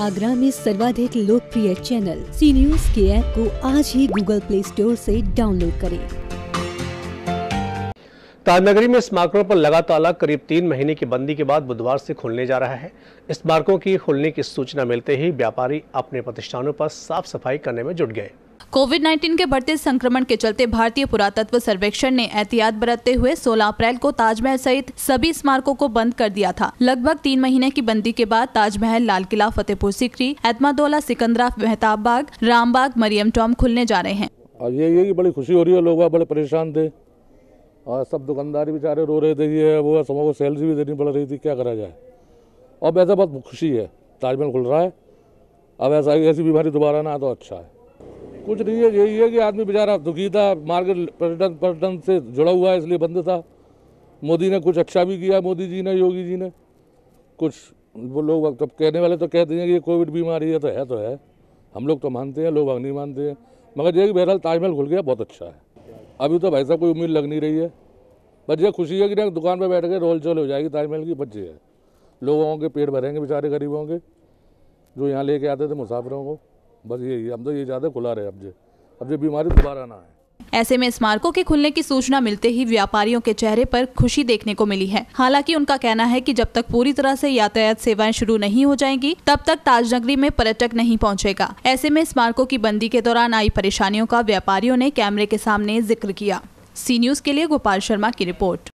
आगरा में सर्वाधिक लोकप्रिय चैनल सी न्यूज के ऐप को आज ही गूगल प्ले स्टोर से डाउनलोड करें ताजनगरी में स्मारकों पर लगा ताला करीब तीन महीने की बंदी के बाद बुधवार से खुलने जा रहा है स्मारकों की खुलने की सूचना मिलते ही व्यापारी अपने प्रतिष्ठानों पर साफ सफाई करने में जुट गए कोविड 19 के बढ़ते संक्रमण के चलते भारतीय पुरातत्व सर्वेक्षण ने एहतियात बरतते हुए 16 अप्रैल को ताजमहल सहित सभी स्मारकों को बंद कर दिया था लगभग तीन महीने की बंदी के बाद ताजमहल लाल किला फतेहपुर सिकरी एतमादोला सिकंदरा मेहताब बाग रामबाग मरियम टॉम खुलने जा रहे हैं ये ये बड़ी खुशी हो रही है लोग बड़े परेशान थे और सब दुकानदार बेचारे रो रहे थे ये वो समय सैलरी भी देनी पड़ रही थी क्या करा जाए अब ऐसा बहुत खुशी है ताजमहल खुल रहा है अब ऐसा ऐसी बीमारी दोबारा ना तो अच्छा है कुछ नहीं है यही है कि आदमी बेचारा दुखी था मार्केट पर्यटन पर्यटन से जुड़ा हुआ है इसलिए बंद था मोदी ने कुछ अच्छा भी किया मोदी जी ने योगी जी ने कुछ वो लोग अब तो कहने वाले तो कहते हैं कि ये कोविड बीमारी है तो है तो है हम लोग तो मानते हैं लोग नहीं मानते हैं मगर ये कि बहरहाल ताजमहल खुल गया बहुत अच्छा है अभी तो भाई साहब कोई उम्मीद लग नहीं रही है बस ये खुशी है कि ना दुकान पर बैठ के रोल चोल हो जाएगी ताजमहल की बच्चे है लोग होंगे पेट भरेंगे बेचारे गरीब होंगे जो यहाँ लेके आते थे मुसाफिरों को बस यही हम तो ये ज़्यादा खुला रहे अब जे अब जो बीमारी दोबारा ना आए ऐसे में स्मारकों के खुलने की सूचना मिलते ही व्यापारियों के चेहरे पर खुशी देखने को मिली है हालांकि उनका कहना है कि जब तक पूरी तरह से यातायात सेवाएं शुरू नहीं हो जाएंगी तब तक ताजनगरी में पर्यटक नहीं पहुंचेगा ऐसे में स्मारकों की बंदी के दौरान आई परेशानियों का व्यापारियों ने कैमरे के सामने जिक्र किया सी न्यूज के लिए गोपाल शर्मा की रिपोर्ट